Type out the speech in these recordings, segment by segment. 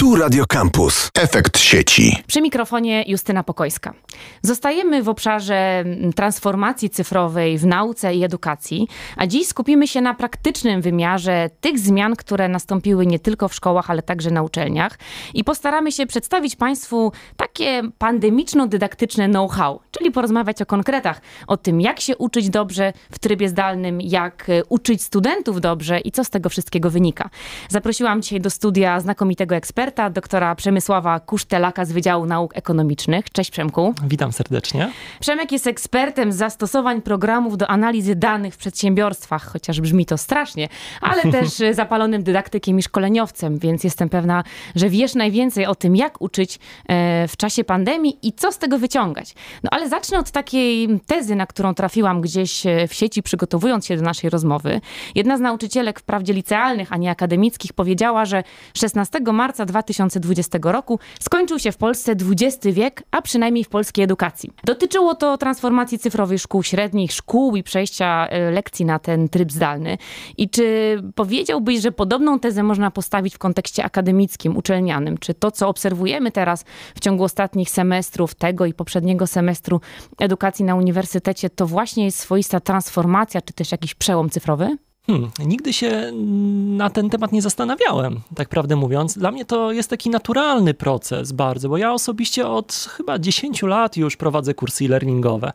Tu Radio Campus. Efekt sieci. Przy mikrofonie Justyna Pokojska. Zostajemy w obszarze mm, transformacji cyfrowej w nauce i edukacji, a dziś skupimy się na praktycznym wymiarze tych zmian, które nastąpiły nie tylko w szkołach, ale także na uczelniach i postaramy się przedstawić Państwu takie pandemiczno-dydaktyczne know-how, czyli porozmawiać o konkretach, o tym jak się uczyć dobrze w trybie zdalnym, jak y, uczyć studentów dobrze i co z tego wszystkiego wynika. Zaprosiłam dzisiaj do studia znakomitego eksperta, eksperta, doktora Przemysława Kusztelaka z Wydziału Nauk Ekonomicznych. Cześć Przemku. Witam serdecznie. Przemek jest ekspertem zastosowań programów do analizy danych w przedsiębiorstwach, chociaż brzmi to strasznie, ale też zapalonym dydaktykiem i szkoleniowcem, więc jestem pewna, że wiesz najwięcej o tym, jak uczyć e, w czasie pandemii i co z tego wyciągać. No ale zacznę od takiej tezy, na którą trafiłam gdzieś e, w sieci, przygotowując się do naszej rozmowy. Jedna z nauczycielek, wprawdzie licealnych, a nie akademickich, powiedziała, że 16 marca 2020 2020 roku skończył się w Polsce XX wiek, a przynajmniej w polskiej edukacji. Dotyczyło to transformacji cyfrowej szkół średnich, szkół i przejścia e, lekcji na ten tryb zdalny. I czy powiedziałbyś, że podobną tezę można postawić w kontekście akademickim, uczelnianym? Czy to, co obserwujemy teraz w ciągu ostatnich semestrów, tego i poprzedniego semestru edukacji na uniwersytecie, to właśnie jest swoista transformacja, czy też jakiś przełom cyfrowy? Hmm, nigdy się na ten temat nie zastanawiałem, tak prawdę mówiąc. Dla mnie to jest taki naturalny proces bardzo, bo ja osobiście od chyba 10 lat już prowadzę kursy e-learningowe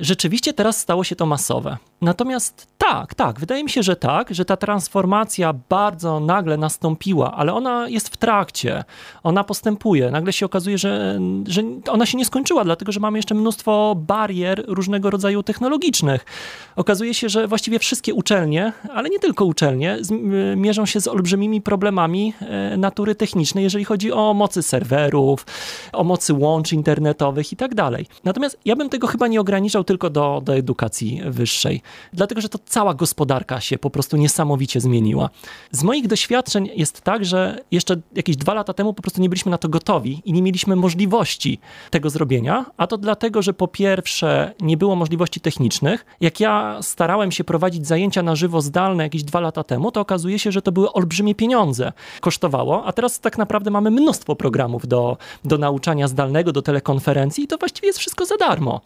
rzeczywiście teraz stało się to masowe. Natomiast tak, tak, wydaje mi się, że tak, że ta transformacja bardzo nagle nastąpiła, ale ona jest w trakcie, ona postępuje. Nagle się okazuje, że, że ona się nie skończyła, dlatego że mamy jeszcze mnóstwo barier różnego rodzaju technologicznych. Okazuje się, że właściwie wszystkie uczelnie, ale nie tylko uczelnie, mierzą się z olbrzymimi problemami e, natury technicznej, jeżeli chodzi o mocy serwerów, o mocy łączy internetowych i tak dalej. Natomiast ja bym tego chyba nie ograniczał tylko do, do edukacji wyższej, dlatego że to cała gospodarka się po prostu niesamowicie zmieniła. Z moich doświadczeń jest tak, że jeszcze jakieś dwa lata temu po prostu nie byliśmy na to gotowi i nie mieliśmy możliwości tego zrobienia, a to dlatego, że po pierwsze nie było możliwości technicznych. Jak ja starałem się prowadzić zajęcia na żywo zdalne jakieś dwa lata temu, to okazuje się, że to były olbrzymie pieniądze. Kosztowało, a teraz tak naprawdę mamy mnóstwo programów do, do nauczania zdalnego, do telekonferencji i to właściwie jest wszystko za darmo.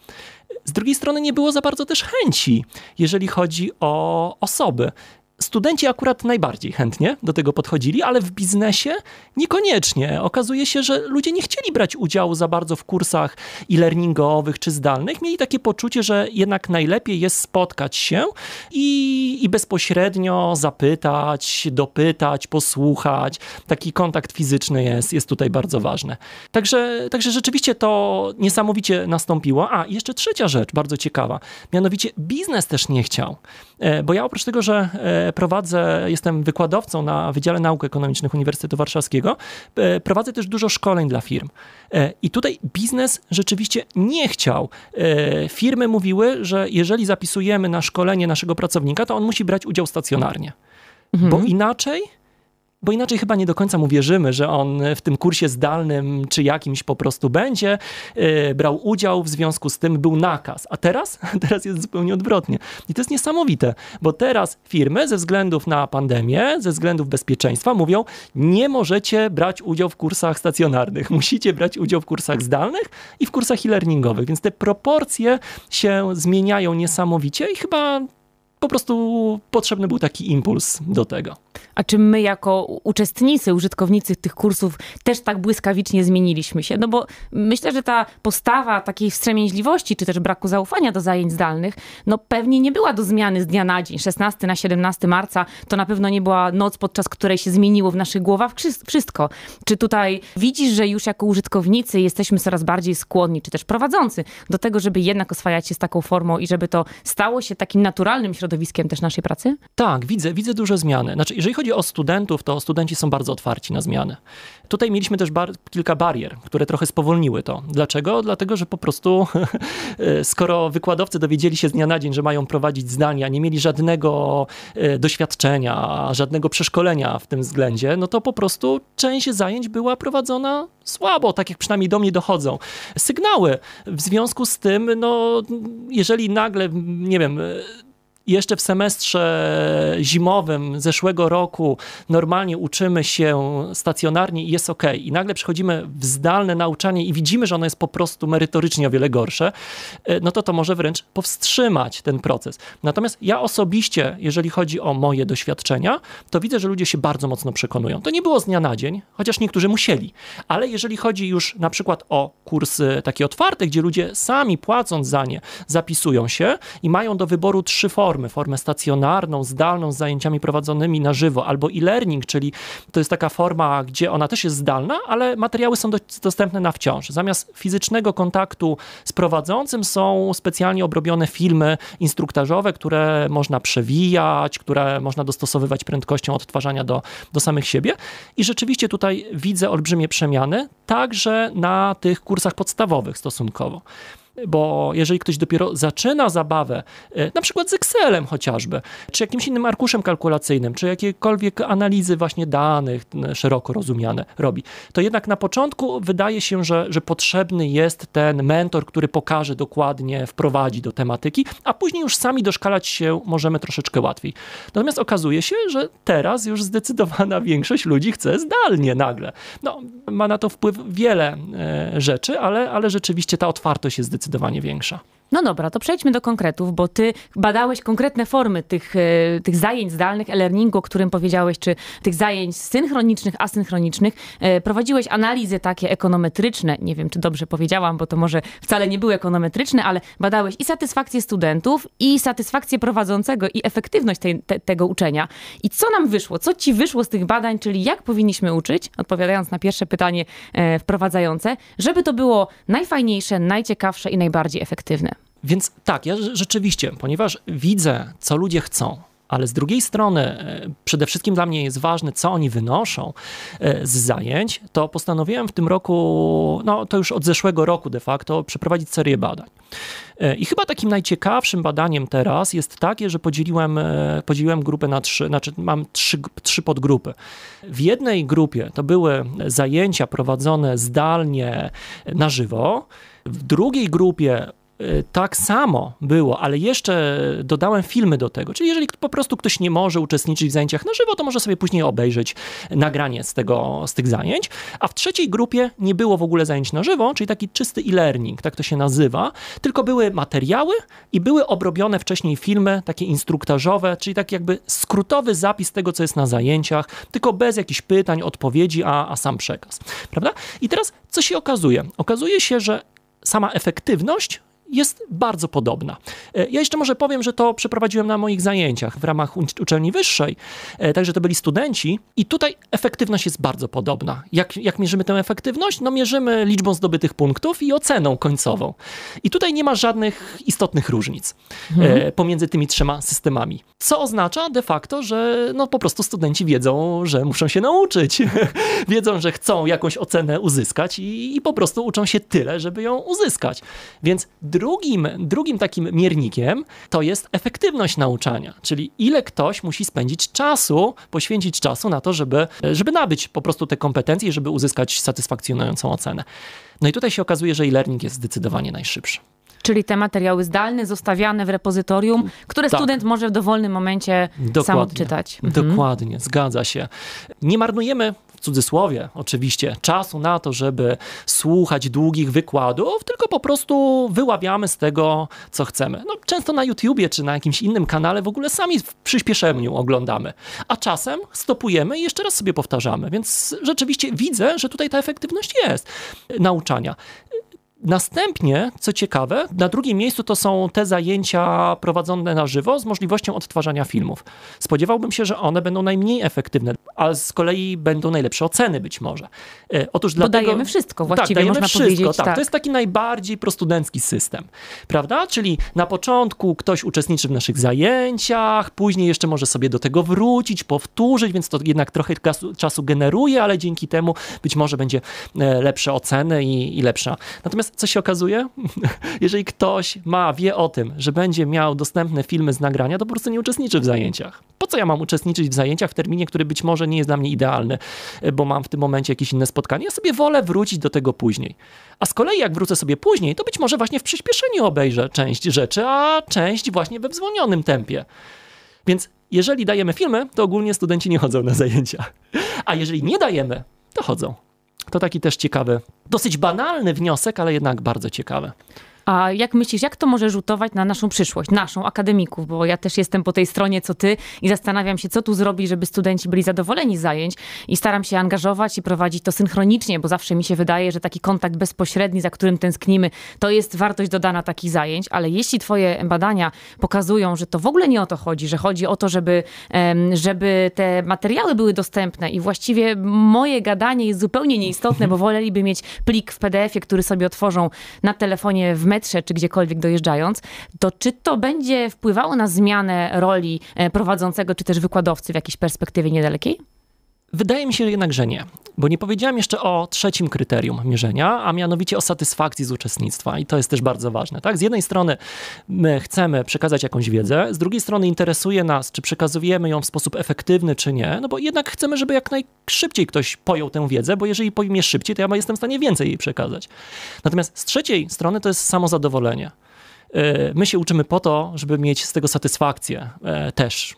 Z drugiej strony nie było za bardzo też chęci, jeżeli chodzi o osoby. Studenci akurat najbardziej chętnie do tego podchodzili, ale w biznesie niekoniecznie. Okazuje się, że ludzie nie chcieli brać udziału za bardzo w kursach i e learningowych czy zdalnych. Mieli takie poczucie, że jednak najlepiej jest spotkać się i, i bezpośrednio zapytać, dopytać, posłuchać. Taki kontakt fizyczny jest, jest tutaj bardzo ważny. Także, także rzeczywiście to niesamowicie nastąpiło. A, jeszcze trzecia rzecz, bardzo ciekawa. Mianowicie biznes też nie chciał, e, bo ja oprócz tego, że e, prowadzę, jestem wykładowcą na Wydziale Nauk Ekonomicznych Uniwersytetu Warszawskiego, e, prowadzę też dużo szkoleń dla firm. E, I tutaj biznes rzeczywiście nie chciał. E, firmy mówiły, że jeżeli zapisujemy na szkolenie naszego pracownika, to on musi brać udział stacjonarnie, mhm. bo inaczej bo inaczej chyba nie do końca mu wierzymy, że on w tym kursie zdalnym czy jakimś po prostu będzie, yy, brał udział, w związku z tym był nakaz. A teraz? Teraz jest zupełnie odwrotnie. I to jest niesamowite, bo teraz firmy ze względów na pandemię, ze względów bezpieczeństwa mówią, nie możecie brać udziału w kursach stacjonarnych, musicie brać udział w kursach zdalnych i w kursach e-learningowych, więc te proporcje się zmieniają niesamowicie i chyba po prostu potrzebny był taki impuls do tego. A czy my jako uczestnicy, użytkownicy tych kursów też tak błyskawicznie zmieniliśmy się? No bo myślę, że ta postawa takiej wstrzemięźliwości, czy też braku zaufania do zajęć zdalnych, no pewnie nie była do zmiany z dnia na dzień. 16 na 17 marca to na pewno nie była noc, podczas której się zmieniło w naszych głowach wszystko. Czy tutaj widzisz, że już jako użytkownicy jesteśmy coraz bardziej skłonni, czy też prowadzący do tego, żeby jednak oswajać się z taką formą i żeby to stało się takim naturalnym środowiskiem, środowiskiem też naszej pracy? Tak, widzę, widzę duże zmiany. Znaczy, jeżeli chodzi o studentów, to studenci są bardzo otwarci na zmiany. Tutaj mieliśmy też bar kilka barier, które trochę spowolniły to. Dlaczego? Dlatego, że po prostu skoro wykładowcy dowiedzieli się z dnia na dzień, że mają prowadzić zdania, nie mieli żadnego e, doświadczenia, żadnego przeszkolenia w tym względzie, no to po prostu część zajęć była prowadzona słabo, tak jak przynajmniej do mnie dochodzą. Sygnały w związku z tym, no jeżeli nagle, nie wiem, i jeszcze w semestrze zimowym zeszłego roku normalnie uczymy się stacjonarnie i jest ok. I nagle przechodzimy w zdalne nauczanie i widzimy, że ono jest po prostu merytorycznie o wiele gorsze, e, no to to może wręcz powstrzymać ten proces. Natomiast ja osobiście, jeżeli chodzi o moje doświadczenia, to widzę, że ludzie się bardzo mocno przekonują. To nie było z dnia na dzień, chociaż niektórzy musieli. Ale jeżeli chodzi już na przykład o kursy takie otwarte, gdzie ludzie sami płacąc za nie zapisują się i mają do wyboru trzy formy, formy, formę stacjonarną, zdalną, z zajęciami prowadzonymi na żywo, albo e-learning, czyli to jest taka forma, gdzie ona też jest zdalna, ale materiały są dostępne na wciąż. Zamiast fizycznego kontaktu z prowadzącym są specjalnie obrobione filmy instruktażowe, które można przewijać, które można dostosowywać prędkością odtwarzania do, do samych siebie. I rzeczywiście tutaj widzę olbrzymie przemiany, także na tych kursach podstawowych stosunkowo bo jeżeli ktoś dopiero zaczyna zabawę, e, na przykład z Excelem chociażby, czy jakimś innym arkuszem kalkulacyjnym, czy jakiejkolwiek analizy właśnie danych szeroko rozumiane robi, to jednak na początku wydaje się, że, że potrzebny jest ten mentor, który pokaże dokładnie, wprowadzi do tematyki, a później już sami doszkalać się możemy troszeczkę łatwiej. Natomiast okazuje się, że teraz już zdecydowana większość ludzi chce zdalnie nagle. No, ma na to wpływ wiele e, rzeczy, ale, ale rzeczywiście ta otwartość jest zdecydowana zdecydowanie większa. No dobra, to przejdźmy do konkretów, bo ty badałeś konkretne formy tych, e, tych zajęć zdalnych, e-learningu, o którym powiedziałeś, czy tych zajęć synchronicznych, asynchronicznych. E, prowadziłeś analizy takie ekonometryczne, nie wiem, czy dobrze powiedziałam, bo to może wcale nie były ekonometryczne, ale badałeś i satysfakcję studentów, i satysfakcję prowadzącego, i efektywność tej, te, tego uczenia. I co nam wyszło? Co ci wyszło z tych badań, czyli jak powinniśmy uczyć, odpowiadając na pierwsze pytanie e, wprowadzające, żeby to było najfajniejsze, najciekawsze i najbardziej efektywne? Więc tak, ja rzeczywiście, ponieważ widzę, co ludzie chcą, ale z drugiej strony, e, przede wszystkim dla mnie jest ważne, co oni wynoszą e, z zajęć, to postanowiłem w tym roku, no to już od zeszłego roku de facto, przeprowadzić serię badań. E, I chyba takim najciekawszym badaniem teraz jest takie, że podzieliłem, podzieliłem grupę na trzy, znaczy mam trzy, trzy podgrupy. W jednej grupie to były zajęcia prowadzone zdalnie na żywo, w drugiej grupie Y, tak samo było, ale jeszcze dodałem filmy do tego. Czyli jeżeli po prostu ktoś nie może uczestniczyć w zajęciach na żywo, to może sobie później obejrzeć nagranie z, tego, z tych zajęć. A w trzeciej grupie nie było w ogóle zajęć na żywo, czyli taki czysty e-learning, tak to się nazywa, tylko były materiały i były obrobione wcześniej filmy takie instruktażowe, czyli tak jakby skrótowy zapis tego, co jest na zajęciach, tylko bez jakichś pytań, odpowiedzi, a, a sam przekaz. Prawda? I teraz co się okazuje? Okazuje się, że sama efektywność jest bardzo podobna. E, ja jeszcze może powiem, że to przeprowadziłem na moich zajęciach w ramach uczelni wyższej, e, także to byli studenci i tutaj efektywność jest bardzo podobna. Jak, jak mierzymy tę efektywność? No mierzymy liczbą zdobytych punktów i oceną końcową. I tutaj nie ma żadnych istotnych różnic e, mhm. pomiędzy tymi trzema systemami, co oznacza de facto, że no po prostu studenci wiedzą, że muszą się nauczyć, wiedzą, że chcą jakąś ocenę uzyskać i, i po prostu uczą się tyle, żeby ją uzyskać. Więc drugim, drugim takim miernikiem to jest efektywność nauczania, czyli ile ktoś musi spędzić czasu, poświęcić czasu na to, żeby, żeby nabyć po prostu te kompetencje, żeby uzyskać satysfakcjonującą ocenę. No i tutaj się okazuje, że e-learning jest zdecydowanie najszybszy. Czyli te materiały zdalne zostawiane w repozytorium, które tak. student może w dowolnym momencie Dokładnie. sam odczytać. Mhm. Dokładnie, mhm. zgadza się. Nie marnujemy w cudzysłowie oczywiście, czasu na to, żeby słuchać długich wykładów, tylko po prostu wyławiamy z tego, co chcemy. No, często na YouTubie czy na jakimś innym kanale w ogóle sami w przyspieszeniu oglądamy, a czasem stopujemy i jeszcze raz sobie powtarzamy, więc rzeczywiście widzę, że tutaj ta efektywność jest nauczania. Następnie, co ciekawe, na drugim miejscu to są te zajęcia prowadzone na żywo z możliwością odtwarzania filmów. Spodziewałbym się, że one będą najmniej efektywne, a z kolei będą najlepsze oceny być może. E, otóż Bo dlatego, dajemy wszystko tak, właściwie, tak, dajemy można wszystko, powiedzieć. Tak. tak, to jest taki najbardziej prostudencki system, prawda? Czyli na początku ktoś uczestniczy w naszych zajęciach, później jeszcze może sobie do tego wrócić, powtórzyć, więc to jednak trochę czasu generuje, ale dzięki temu być może będzie e, lepsze oceny i, i lepsza. Natomiast Natomiast co się okazuje? Jeżeli ktoś ma, wie o tym, że będzie miał dostępne filmy z nagrania, to po prostu nie uczestniczy w zajęciach. Po co ja mam uczestniczyć w zajęciach w terminie, który być może nie jest dla mnie idealny, bo mam w tym momencie jakieś inne spotkanie? Ja sobie wolę wrócić do tego później. A z kolei, jak wrócę sobie później, to być może właśnie w przyspieszeniu obejrzę część rzeczy, a część właśnie we wzwolnionym tempie. Więc jeżeli dajemy filmy, to ogólnie studenci nie chodzą na zajęcia. A jeżeli nie dajemy, to chodzą. To taki też ciekawy, dosyć banalny wniosek, ale jednak bardzo ciekawy. A jak myślisz, jak to może rzutować na naszą przyszłość, naszą, akademików? Bo ja też jestem po tej stronie, co ty i zastanawiam się, co tu zrobić, żeby studenci byli zadowoleni z zajęć i staram się angażować i prowadzić to synchronicznie, bo zawsze mi się wydaje, że taki kontakt bezpośredni, za którym tęsknimy, to jest wartość dodana takich zajęć, ale jeśli twoje badania pokazują, że to w ogóle nie o to chodzi, że chodzi o to, żeby, żeby te materiały były dostępne i właściwie moje gadanie jest zupełnie nieistotne, bo woleliby mieć plik w PDF-ie, który sobie otworzą na telefonie w mediach, metrze czy gdziekolwiek dojeżdżając, to czy to będzie wpływało na zmianę roli e, prowadzącego czy też wykładowcy w jakiejś perspektywie niedalekiej? Wydaje mi się jednak, że nie, bo nie powiedziałem jeszcze o trzecim kryterium mierzenia, a mianowicie o satysfakcji z uczestnictwa i to jest też bardzo ważne. Tak? Z jednej strony my chcemy przekazać jakąś wiedzę, z drugiej strony interesuje nas, czy przekazujemy ją w sposób efektywny, czy nie, no bo jednak chcemy, żeby jak najszybciej ktoś pojął tę wiedzę, bo jeżeli pojmie szybciej, to ja jestem w stanie więcej jej przekazać. Natomiast z trzeciej strony to jest samozadowolenie. Y, my się uczymy po to, żeby mieć z tego satysfakcję e, też.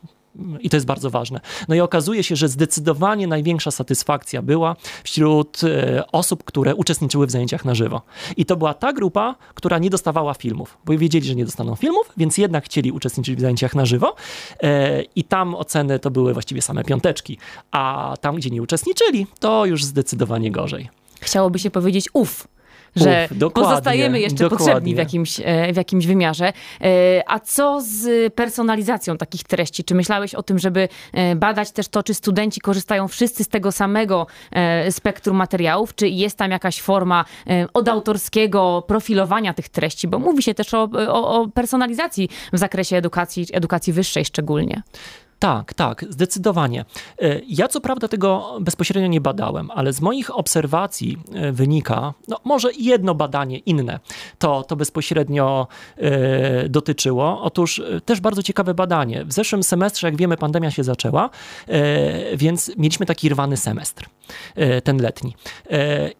I to jest bardzo ważne. No i okazuje się, że zdecydowanie największa satysfakcja była wśród e, osób, które uczestniczyły w zajęciach na żywo. I to była ta grupa, która nie dostawała filmów, bo wiedzieli, że nie dostaną filmów, więc jednak chcieli uczestniczyć w zajęciach na żywo. E, I tam oceny to były właściwie same piąteczki, a tam, gdzie nie uczestniczyli, to już zdecydowanie gorzej. Chciałoby się powiedzieć uff że Uf, pozostajemy jeszcze dokładnie. potrzebni w jakimś, e, w jakimś wymiarze. E, a co z personalizacją takich treści? Czy myślałeś o tym, żeby e, badać też to, czy studenci korzystają wszyscy z tego samego spektrum materiałów? Czy jest tam jakaś forma odautorskiego profilowania tych treści? Bo mówi się też o, o, o personalizacji w zakresie edukacji, edukacji wyższej szczególnie. Tak, tak, zdecydowanie. E, ja co prawda tego bezpośrednio nie badałem, ale z moich obserwacji e, wynika, no może jedno badanie inne to, to bezpośrednio e, dotyczyło. Otóż też bardzo ciekawe badanie. W zeszłym semestrze, jak wiemy, pandemia się zaczęła, więc mieliśmy taki rwany semestr, ten letni.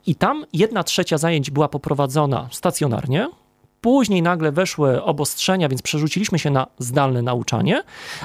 I tam jedna trzecia zajęć była poprowadzona stacjonarnie, Później nagle weszły obostrzenia, więc przerzuciliśmy się na zdalne nauczanie.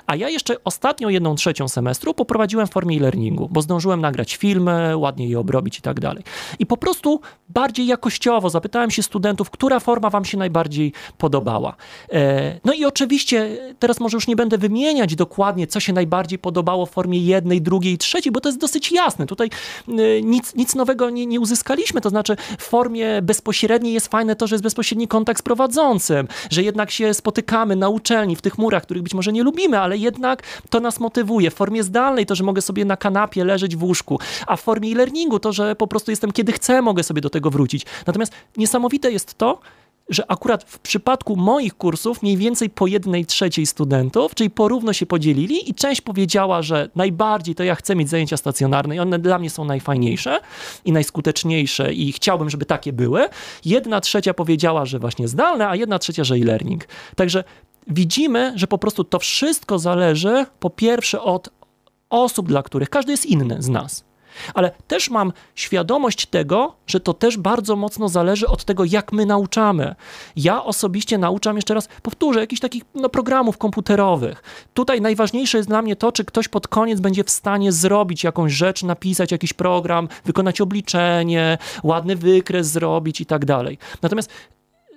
A ja jeszcze ostatnią jedną trzecią semestru poprowadziłem w formie e-learningu, bo zdążyłem nagrać filmy, ładnie je obrobić i tak dalej. I po prostu bardziej jakościowo zapytałem się studentów, która forma wam się najbardziej podobała. E, no i oczywiście teraz może już nie będę wymieniać dokładnie, co się najbardziej podobało w formie jednej, drugiej, trzeciej, bo to jest dosyć jasne. Tutaj e, nic, nic nowego nie, nie uzyskaliśmy, to znaczy w formie bezpośredniej jest fajne to, że jest bezpośredni kontakt z prowadzącym, że jednak się spotykamy na uczelni, w tych murach, których być może nie lubimy, ale jednak to nas motywuje. W formie zdalnej to, że mogę sobie na kanapie leżeć w łóżku, a w formie e-learningu to, że po prostu jestem kiedy chcę, mogę sobie do tego wrócić. Natomiast niesamowite jest to, że akurat w przypadku moich kursów mniej więcej po jednej trzeciej studentów, czyli porówno się podzielili i część powiedziała, że najbardziej to ja chcę mieć zajęcia stacjonarne i one dla mnie są najfajniejsze i najskuteczniejsze i chciałbym, żeby takie były. Jedna trzecia powiedziała, że właśnie zdalne, a jedna trzecia, że e-learning. Także widzimy, że po prostu to wszystko zależy po pierwsze od osób, dla których każdy jest inny z nas. Ale też mam świadomość tego, że to też bardzo mocno zależy od tego, jak my nauczamy. Ja osobiście nauczam, jeszcze raz powtórzę, jakichś takich no, programów komputerowych. Tutaj najważniejsze jest dla mnie to, czy ktoś pod koniec będzie w stanie zrobić jakąś rzecz, napisać jakiś program, wykonać obliczenie, ładny wykres zrobić i tak dalej. Natomiast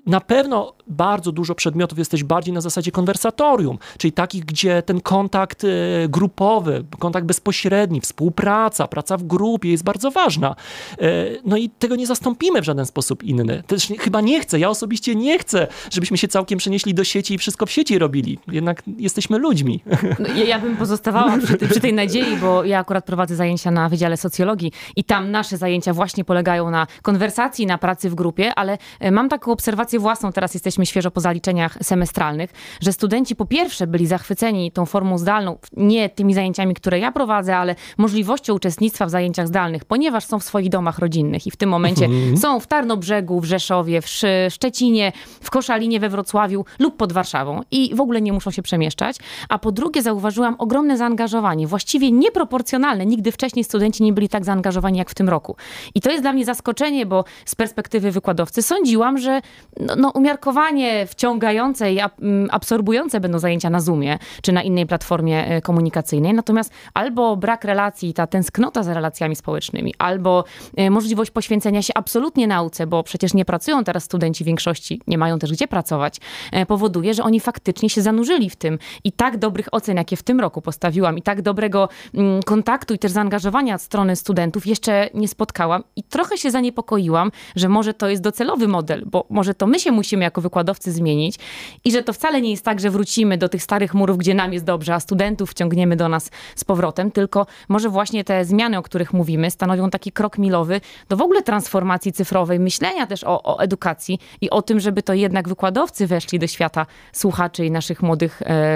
na pewno bardzo dużo przedmiotów jesteś bardziej na zasadzie konwersatorium, czyli takich, gdzie ten kontakt e, grupowy, kontakt bezpośredni, współpraca, praca w grupie jest bardzo ważna. E, no i tego nie zastąpimy w żaden sposób inny. Też chyba nie chcę, ja osobiście nie chcę, żebyśmy się całkiem przenieśli do sieci i wszystko w sieci robili. Jednak jesteśmy ludźmi. No, ja bym pozostawała przy, przy tej nadziei, bo ja akurat prowadzę zajęcia na Wydziale Socjologii i tam nasze zajęcia właśnie polegają na konwersacji, na pracy w grupie, ale e, mam taką obserwację, rację własną teraz jesteśmy świeżo po zaliczeniach semestralnych, że studenci po pierwsze byli zachwyceni tą formą zdalną, nie tymi zajęciami, które ja prowadzę, ale możliwością uczestnictwa w zajęciach zdalnych, ponieważ są w swoich domach rodzinnych i w tym momencie mhm. są w Tarnobrzegu, w Rzeszowie, w Szczecinie, w Koszalinie, we Wrocławiu lub pod Warszawą i w ogóle nie muszą się przemieszczać. A po drugie zauważyłam ogromne zaangażowanie, właściwie nieproporcjonalne. Nigdy wcześniej studenci nie byli tak zaangażowani jak w tym roku. I to jest dla mnie zaskoczenie, bo z perspektywy wykładowcy sądziłam, że no, no, umiarkowanie wciągające i mm, absorbujące będą zajęcia na Zoomie czy na innej platformie e, komunikacyjnej. Natomiast albo brak relacji, ta tęsknota za relacjami społecznymi, albo e, możliwość poświęcenia się absolutnie nauce, bo przecież nie pracują teraz studenci w większości, nie mają też gdzie pracować, e, powoduje, że oni faktycznie się zanurzyli w tym. I tak dobrych ocen, jakie w tym roku postawiłam, i tak dobrego mm, kontaktu i też zaangażowania strony studentów jeszcze nie spotkałam. I trochę się zaniepokoiłam, że może to jest docelowy model, bo może to to my się musimy jako wykładowcy zmienić i że to wcale nie jest tak, że wrócimy do tych starych murów, gdzie nam jest dobrze, a studentów wciągniemy do nas z powrotem, tylko może właśnie te zmiany, o których mówimy, stanowią taki krok milowy do w ogóle transformacji cyfrowej, myślenia też o, o edukacji i o tym, żeby to jednak wykładowcy weszli do świata słuchaczy i naszych młodych e,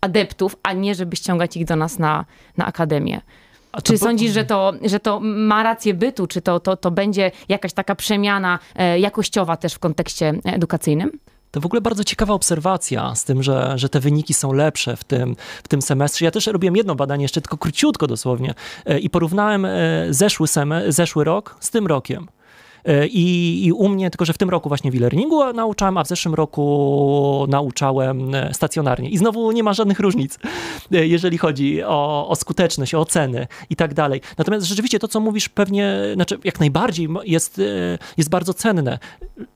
adeptów, a nie żeby ściągać ich do nas na, na akademię. Czy no sądzisz, że to, że to ma rację bytu? Czy to, to, to będzie jakaś taka przemiana e, jakościowa też w kontekście edukacyjnym? To w ogóle bardzo ciekawa obserwacja z tym, że, że te wyniki są lepsze w tym, w tym semestrze. Ja też robiłem jedno badanie, jeszcze tylko króciutko dosłownie, e, i porównałem e, zeszły, sem, zeszły rok z tym rokiem. E, I, I u mnie, tylko że w tym roku właśnie w e-learningu nauczałem, a w zeszłym roku nauczałem e, stacjonarnie. I znowu nie ma żadnych różnic, e, jeżeli chodzi o, o skuteczność, o oceny i tak dalej. Natomiast rzeczywiście to, co mówisz, pewnie, znaczy jak najbardziej jest, jest bardzo cenne.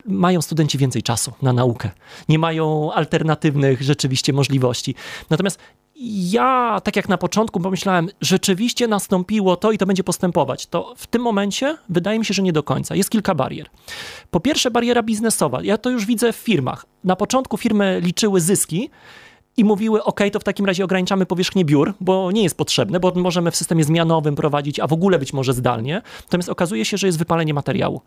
Mają studenci więcej czasu na naukę. Nie mają alternatywnych rzeczywiście możliwości. Natomiast ja, tak jak na początku pomyślałem, rzeczywiście nastąpiło to i to będzie postępować, to w tym momencie wydaje mi się, że nie do końca. Jest kilka barier. Po pierwsze, bariera biznesowa. Ja to już widzę w firmach. Na początku firmy liczyły zyski, i mówiły, ok, to w takim razie ograniczamy powierzchnię biur, bo nie jest potrzebne, bo możemy w systemie zmianowym prowadzić, a w ogóle być może zdalnie. Natomiast okazuje się, że jest wypalenie materiału.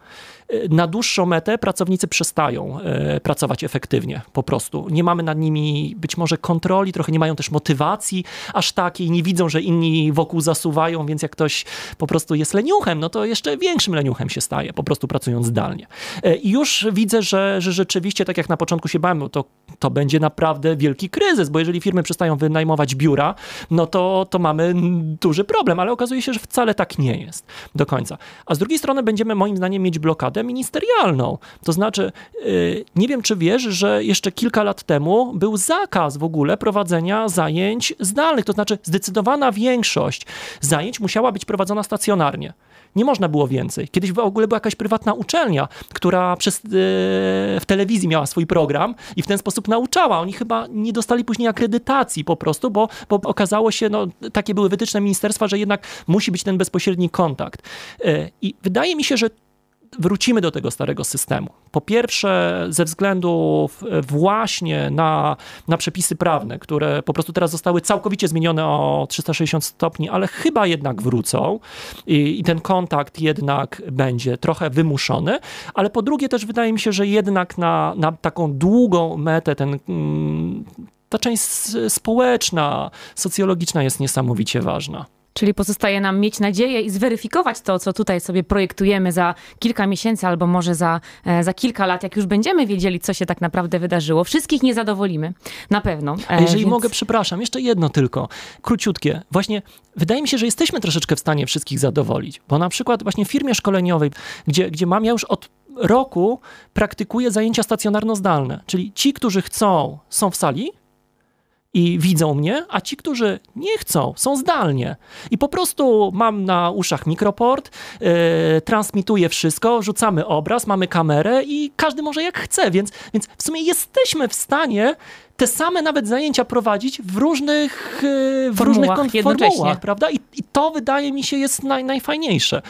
E, na dłuższą metę pracownicy przestają e, pracować efektywnie, po prostu. Nie mamy nad nimi być może kontroli, trochę nie mają też motywacji aż takiej, nie widzą, że inni wokół zasuwają, więc jak ktoś po prostu jest leniuchem, no to jeszcze większym leniuchem się staje, po prostu pracując zdalnie. E, I już widzę, że, że rzeczywiście, tak jak na początku się bałem, to, to będzie naprawdę wielki kryzys, kryzys, bo jeżeli firmy przestają wynajmować biura, no to, to mamy duży problem, ale okazuje się, że wcale tak nie jest do końca. A z drugiej strony będziemy moim zdaniem mieć blokadę ministerialną. To znaczy, yy, nie wiem czy wiesz, że jeszcze kilka lat temu był zakaz w ogóle prowadzenia zajęć zdalnych, to znaczy zdecydowana większość zajęć musiała być prowadzona stacjonarnie. Nie można było więcej. Kiedyś w ogóle była jakaś prywatna uczelnia, która przez, yy, w telewizji miała swój program i w ten sposób nauczała. Oni chyba nie dostali później akredytacji po prostu, bo, bo okazało się, no, takie były wytyczne ministerstwa, że jednak musi być ten bezpośredni kontakt. Yy, I wydaje mi się, że wrócimy do tego starego systemu. Po pierwsze, ze względu e, właśnie na, na przepisy prawne, które po prostu teraz zostały całkowicie zmienione o 360 stopni, ale chyba jednak wrócą i, i ten kontakt jednak będzie trochę wymuszony. Ale po drugie, też wydaje mi się, że jednak na, na taką długą metę ten. Mm, ta część społeczna, socjologiczna jest niesamowicie ważna. Czyli pozostaje nam mieć nadzieję i zweryfikować to, co tutaj sobie projektujemy za kilka miesięcy albo może za, e, za kilka lat, jak już będziemy wiedzieli, co się tak naprawdę wydarzyło. Wszystkich nie zadowolimy, na pewno. A e, jeżeli więc... mogę, przepraszam, jeszcze jedno tylko, króciutkie. Właśnie wydaje mi się, że jesteśmy troszeczkę w stanie wszystkich zadowolić, bo na przykład właśnie w firmie szkoleniowej, gdzie, gdzie mam ja już od roku praktykuję zajęcia stacjonarno-zdalne, czyli ci, którzy chcą, są w sali, i widzą mnie, a ci, którzy nie chcą, są zdalnie. I po prostu mam na uszach mikroport, yy, transmituję wszystko, rzucamy obraz, mamy kamerę i każdy może jak chce, więc, więc w sumie jesteśmy w stanie te same nawet zajęcia prowadzić w różnych, yy, w różnych formułach, prawda? I, I, to wydaje mi się jest naj, najfajniejsze.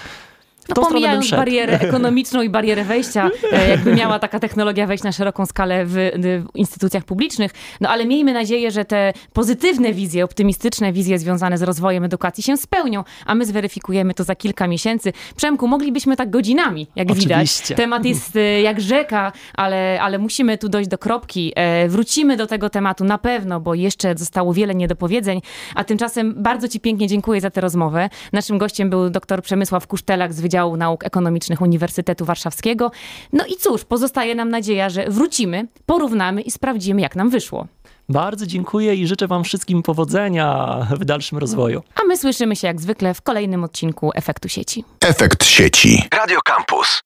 No, tą pomijając barierę ekonomiczną i barierę wejścia, e, jakby miała taka technologia wejść na szeroką skalę w, w, instytucjach publicznych. No ale miejmy nadzieję, że te pozytywne wizje, optymistyczne wizje związane z rozwojem edukacji się spełnią, a my zweryfikujemy to za kilka miesięcy. Przemku, moglibyśmy tak godzinami, jak Oczywiście. widać. Temat jest e, jak rzeka, ale, ale musimy tu dojść do kropki. E, wrócimy do tego tematu na pewno, bo jeszcze zostało wiele niedopowiedzeń, a tymczasem bardzo Ci pięknie dziękuję za tę rozmowę. Naszym gościem był dr Przemysław Kusztelak z Wydziału Wydziału Nauk Ekonomicznych Uniwersytetu Warszawskiego. No i cóż, pozostaje nam nadzieja, że wrócimy, porównamy i sprawdzimy, jak nam wyszło. Bardzo dziękuję i życzę Wam wszystkim powodzenia w dalszym rozwoju. A my słyszymy się jak zwykle w kolejnym odcinku Efektu Sieci. Efekt Sieci. Radio Campus.